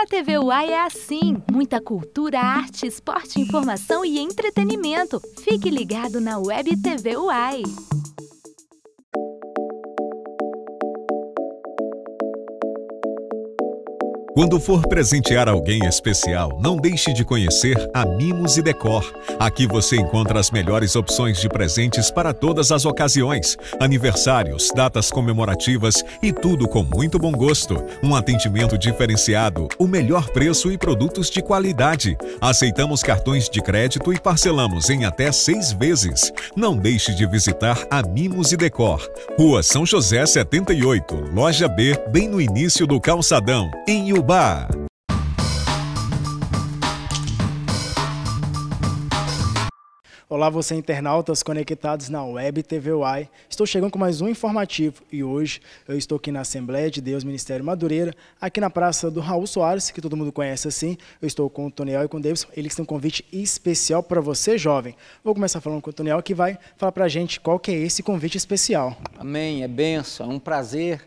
Na TV UAI é assim: muita cultura, arte, esporte, informação e entretenimento. Fique ligado na Web TV UAI. Quando for presentear alguém especial, não deixe de conhecer a Mimos e Decor. Aqui você encontra as melhores opções de presentes para todas as ocasiões: aniversários, datas comemorativas e tudo com muito bom gosto. Um atendimento diferenciado, o melhor preço e produtos de qualidade. Aceitamos cartões de crédito e parcelamos em até seis vezes. Não deixe de visitar a Mimos e Decor. Rua São José 78, Loja B, bem no início do Calçadão, em Uba Olá, você internautas conectados na Web TV UI. Estou chegando com mais um informativo e hoje eu estou aqui na Assembleia de Deus Ministério Madureira, aqui na Praça do Raul Soares, que todo mundo conhece assim. Eu estou com o Toniel e com o Davidson. Eles têm um convite especial para você, jovem. Vou começar falando com o Toniel, que vai falar para a gente qual que é esse convite especial. Amém, é benção, é um prazer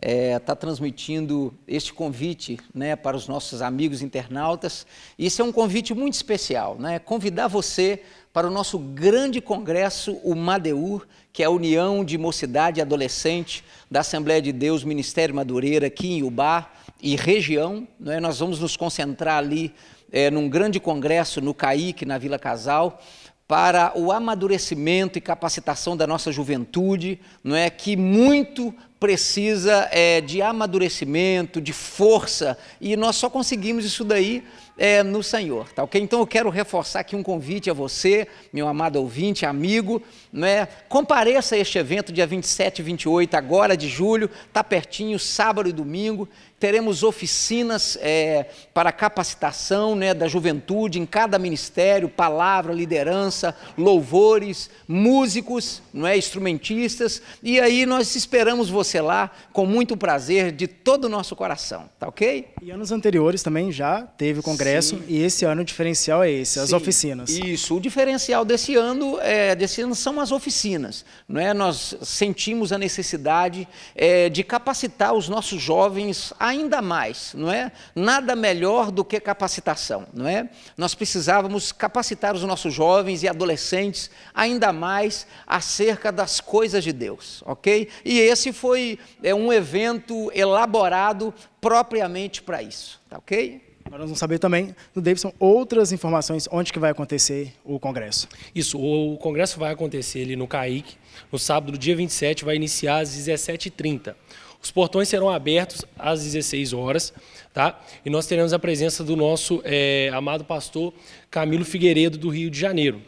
está é, transmitindo este convite né, para os nossos amigos internautas. Isso é um convite muito especial, né? convidar você para o nosso grande congresso, o MADEUR, que é a União de Mocidade e Adolescente da Assembleia de Deus, Ministério Madureira, aqui em Ubá e região. Né? Nós vamos nos concentrar ali é, num grande congresso no CAIC, na Vila Casal, para o amadurecimento e capacitação da nossa juventude, não é que muito precisa é, de amadurecimento, de força, e nós só conseguimos isso daí é, no Senhor, tá ok? Então eu quero reforçar aqui um convite a você, meu amado ouvinte, amigo, né? Compareça a este evento dia 27 e 28 agora de julho, tá pertinho, sábado e domingo, teremos oficinas é, para capacitação né, da juventude em cada ministério, palavra, liderança, louvores, músicos, não é, instrumentistas, e aí nós esperamos você você lá com muito prazer de todo o nosso coração, tá ok? E anos anteriores também já teve o congresso Sim. e esse ano o diferencial é esse, Sim. as oficinas. Isso, o diferencial desse ano, é, desse ano são as oficinas. Não é? Nós sentimos a necessidade é, de capacitar os nossos jovens ainda mais, não é? Nada melhor do que capacitação, não é? Nós precisávamos capacitar os nossos jovens e adolescentes ainda mais acerca das coisas de Deus, ok? E esse foi foi é, um evento elaborado propriamente para isso, tá ok? Agora nós vamos saber também do Davidson outras informações onde que vai acontecer o congresso. Isso, o congresso vai acontecer ali no CAIC, no sábado, dia 27, vai iniciar às 17h30. Os portões serão abertos às 16 horas, tá? E nós teremos a presença do nosso é, amado pastor Camilo Figueiredo, do Rio de Janeiro.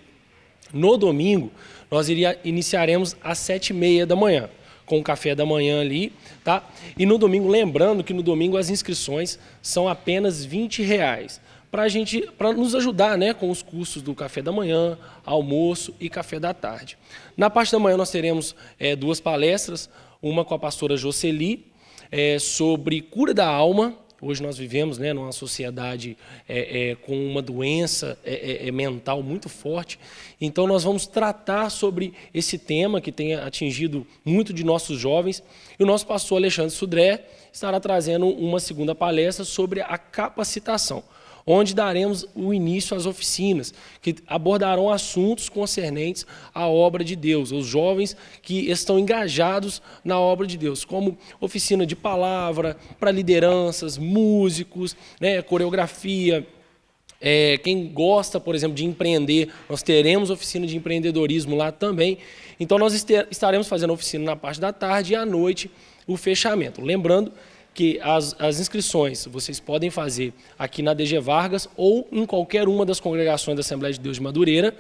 No domingo, nós iria, iniciaremos às 7h30 da manhã com o café da manhã ali, tá? E no domingo, lembrando que no domingo as inscrições são apenas 20 reais para a gente, para nos ajudar, né, com os cursos do café da manhã, almoço e café da tarde. Na parte da manhã nós teremos é, duas palestras, uma com a pastora Jocely é, sobre cura da alma Hoje nós vivemos né, numa sociedade é, é, com uma doença é, é, é, mental muito forte. Então nós vamos tratar sobre esse tema que tem atingido muito de nossos jovens. E o nosso pastor Alexandre Sudré estará trazendo uma segunda palestra sobre a capacitação onde daremos o início às oficinas, que abordarão assuntos concernentes à obra de Deus, os jovens que estão engajados na obra de Deus, como oficina de palavra, para lideranças, músicos, né, coreografia. É, quem gosta, por exemplo, de empreender, nós teremos oficina de empreendedorismo lá também. Então, nós estaremos fazendo oficina na parte da tarde e à noite o fechamento. Lembrando que as, as inscrições vocês podem fazer aqui na DG Vargas ou em qualquer uma das congregações da Assembleia de Deus de Madureira.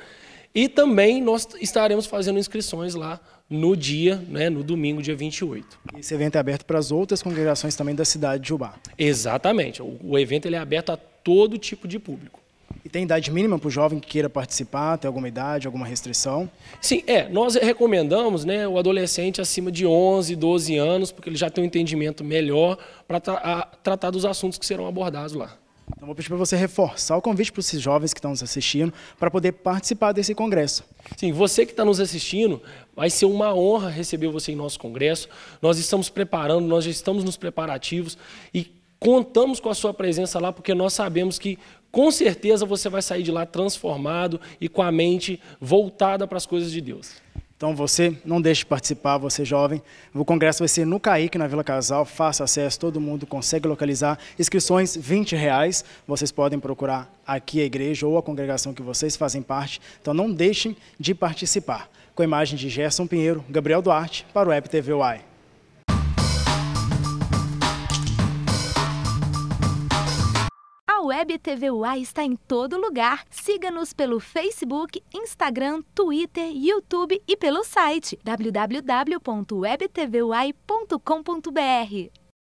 E também nós estaremos fazendo inscrições lá no dia, né, no domingo, dia 28. Esse evento é aberto para as outras congregações também da cidade de Jubá. Exatamente. O, o evento ele é aberto a todo tipo de público. E tem idade mínima para o jovem que queira participar? Tem alguma idade, alguma restrição? Sim, é. Nós recomendamos né, o adolescente acima de 11, 12 anos, porque ele já tem um entendimento melhor para tra tratar dos assuntos que serão abordados lá. Então vou pedir para você reforçar o convite para esses jovens que estão nos assistindo para poder participar desse congresso. Sim, você que está nos assistindo, vai ser uma honra receber você em nosso congresso. Nós estamos preparando, nós já estamos nos preparativos e Contamos com a sua presença lá porque nós sabemos que com certeza você vai sair de lá transformado e com a mente voltada para as coisas de Deus. Então você não deixe de participar, você jovem. O congresso vai ser no Caíque, na Vila Casal. Faça acesso, todo mundo consegue localizar. Inscrições 20 reais. Vocês podem procurar aqui a igreja ou a congregação que vocês fazem parte. Então não deixem de participar. Com a imagem de Gerson Pinheiro, Gabriel Duarte, para o Web TV UI. Web está em todo lugar. Siga-nos pelo Facebook, Instagram, Twitter, YouTube e pelo site www.webtvuai.com.br.